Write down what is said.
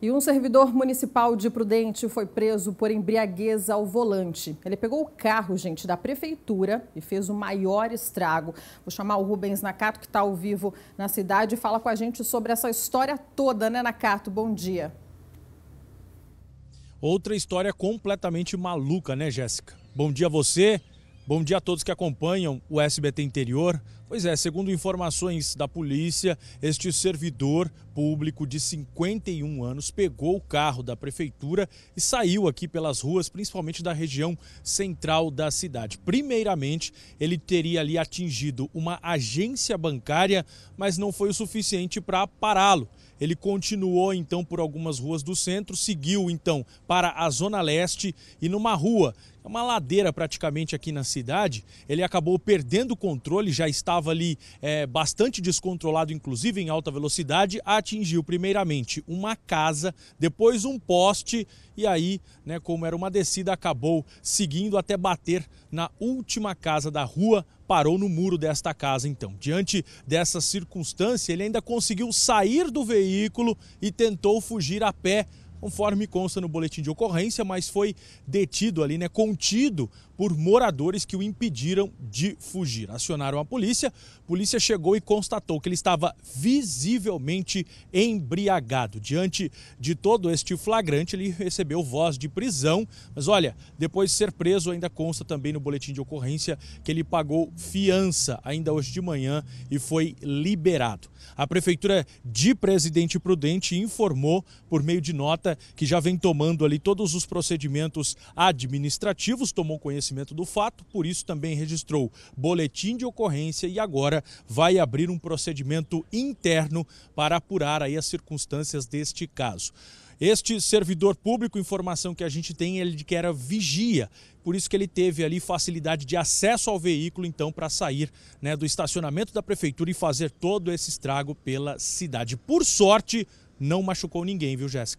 E um servidor municipal de Prudente foi preso por embriaguez ao volante. Ele pegou o carro, gente, da prefeitura e fez o maior estrago. Vou chamar o Rubens Nakato, que está ao vivo na cidade, e fala com a gente sobre essa história toda, né, Nakato? Bom dia. Outra história completamente maluca, né, Jéssica? Bom dia a você. Bom dia a todos que acompanham o SBT Interior. Pois é, segundo informações da polícia, este servidor público de 51 anos pegou o carro da prefeitura e saiu aqui pelas ruas, principalmente da região central da cidade. Primeiramente, ele teria ali atingido uma agência bancária, mas não foi o suficiente para pará-lo. Ele continuou então por algumas ruas do centro, seguiu então para a zona leste e numa rua, uma ladeira praticamente aqui na cidade, ele acabou perdendo o controle, já estava ali é, bastante descontrolado, inclusive em alta velocidade, atingiu primeiramente uma casa, depois um poste e aí, né, como era uma descida, acabou seguindo até bater na última casa da rua parou no muro desta casa, então. Diante dessa circunstância, ele ainda conseguiu sair do veículo e tentou fugir a pé conforme consta no boletim de ocorrência, mas foi detido ali, né, contido por moradores que o impediram de fugir. Acionaram a polícia, a polícia chegou e constatou que ele estava visivelmente embriagado. Diante de todo este flagrante, ele recebeu voz de prisão, mas olha, depois de ser preso, ainda consta também no boletim de ocorrência que ele pagou fiança ainda hoje de manhã e foi liberado. A Prefeitura de Presidente Prudente informou, por meio de nota, que já vem tomando ali todos os procedimentos administrativos, tomou conhecimento do fato, por isso também registrou boletim de ocorrência e agora vai abrir um procedimento interno para apurar aí as circunstâncias deste caso. Este servidor público, informação que a gente tem, ele que era vigia, por isso que ele teve ali facilidade de acesso ao veículo, então, para sair né, do estacionamento da prefeitura e fazer todo esse estrago pela cidade. Por sorte, não machucou ninguém, viu, Jéssica?